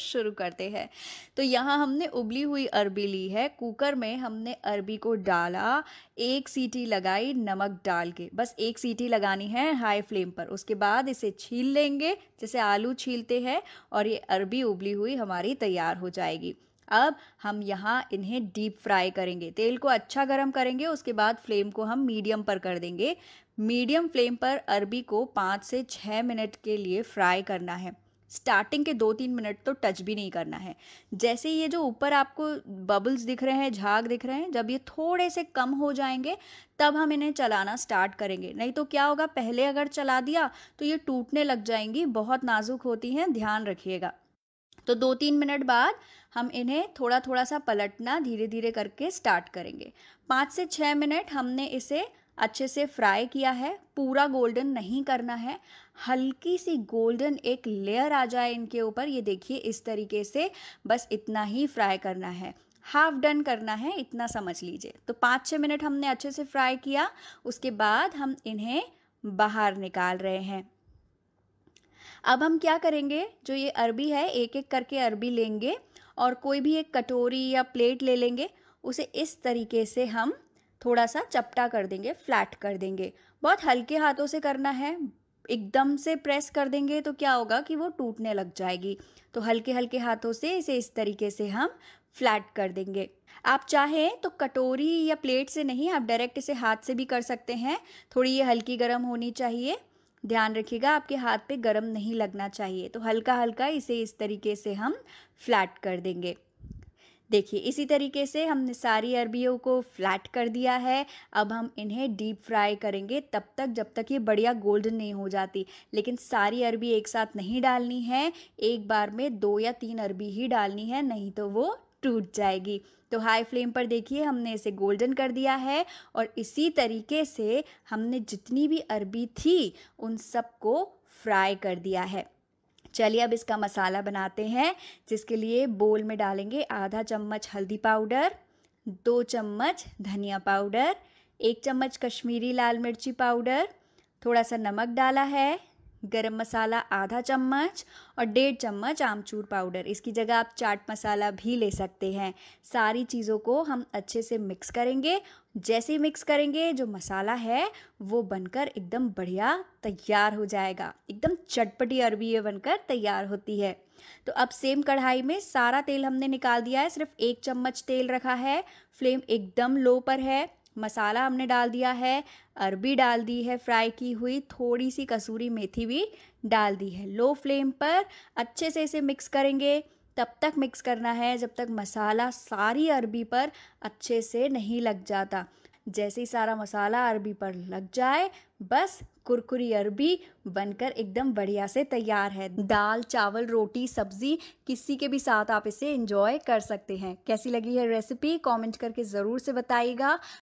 शुरू करते हैं तो यहाँ हमने उबली हुई अरबी ली है कुकर में हमने अरबी को डाला एक सीटी लगाई नमक डाल के बस एक सीटी लगानी है हाई फ्लेम पर उसके बाद इसे छील लेंगे जैसे आलू छीलते हैं और ये अरबी उबली हुई हमारी तैयार हो जाएगी अब हम यहाँ इन्हें डीप फ्राई करेंगे तेल को अच्छा गर्म करेंगे उसके बाद फ्लेम को हम मीडियम पर कर देंगे मीडियम फ्लेम पर अरबी को पाँच से छः मिनट के लिए फ्राई करना है स्टार्टिंग के दो तीन मिनट तो टच भी नहीं करना है जैसे ये जो ऊपर आपको बबल्स दिख रहे हैं झाग दिख रहे हैं जब ये थोड़े से कम हो जाएंगे तब हम इन्हें चलाना स्टार्ट करेंगे नहीं तो क्या होगा पहले अगर चला दिया तो ये टूटने लग जाएंगी बहुत नाजुक होती हैं ध्यान रखिएगा तो दो तीन मिनट बाद हम इन्हें थोड़ा थोड़ा सा पलटना धीरे धीरे करके स्टार्ट करेंगे पाँच से छः मिनट हमने इसे अच्छे से फ्राई किया है पूरा गोल्डन नहीं करना है हल्की सी गोल्डन एक लेयर आ जाए इनके ऊपर ये देखिए इस तरीके से बस इतना ही फ्राई करना है हाफ डन करना है इतना समझ लीजिए तो पाँच छः मिनट हमने अच्छे से फ्राई किया उसके बाद हम इन्हें बाहर निकाल रहे हैं अब हम क्या करेंगे जो ये अरबी है एक एक करके अरबी लेंगे और कोई भी एक कटोरी या प्लेट ले लेंगे उसे इस तरीके से हम थोड़ा सा चपटा कर देंगे फ्लैट कर देंगे बहुत हल्के हाथों से करना है एकदम से प्रेस कर देंगे तो क्या होगा कि वो टूटने लग जाएगी तो हल्के हल्के हाथों से इसे इस तरीके से हम फ्लैट कर देंगे आप चाहें तो कटोरी या प्लेट से नहीं आप डायरेक्ट इसे हाथ से भी कर सकते हैं थोड़ी ये हल्की गर्म होनी चाहिए ध्यान रखिएगा आपके हाथ पे गर्म नहीं लगना चाहिए तो हल्का हल्का इसे इस तरीके से हम फ्लैट कर देंगे देखिए इसी तरीके से हमने सारी अरबियों को फ्लैट कर दिया है अब हम इन्हें डीप फ्राई करेंगे तब तक जब तक ये बढ़िया गोल्डन नहीं हो जाती लेकिन सारी अरबी एक साथ नहीं डालनी है एक बार में दो या तीन अरबी ही डालनी है नहीं तो वो टूट जाएगी तो हाई फ्लेम पर देखिए हमने इसे गोल्डन कर दिया है और इसी तरीके से हमने जितनी भी अरबी थी उन सबको फ्राई कर दिया है चलिए अब इसका मसाला बनाते हैं जिसके लिए बोल में डालेंगे आधा चम्मच हल्दी पाउडर दो चम्मच धनिया पाउडर एक चम्मच कश्मीरी लाल मिर्ची पाउडर थोड़ा सा नमक डाला है गरम मसाला आधा चम्मच और डेढ़ चम्मच आमचूर पाउडर इसकी जगह आप चाट मसाला भी ले सकते हैं सारी चीज़ों को हम अच्छे से मिक्स करेंगे जैसे ही मिक्स करेंगे जो मसाला है वो बनकर एकदम बढ़िया तैयार हो जाएगा एकदम चटपटी अरबी ये बनकर तैयार होती है तो अब सेम कढ़ाई में सारा तेल हमने निकाल दिया है सिर्फ एक चम्मच तेल रखा है फ्लेम एकदम लो पर है मसाला हमने डाल दिया है अरबी डाल दी है फ्राई की हुई थोड़ी सी कसूरी मेथी भी डाल दी है लो फ्लेम पर अच्छे से इसे मिक्स करेंगे तब तक मिक्स करना है जब तक मसाला सारी अरबी पर अच्छे से नहीं लग जाता जैसे ही सारा मसाला अरबी पर लग जाए बस कुरकुरी अरबी बनकर एकदम बढ़िया से तैयार है दाल चावल रोटी सब्जी किसी के भी साथ आप इसे इंजॉय कर सकते हैं कैसी लगी है रेसिपी कमेंट करके ज़रूर से बताइएगा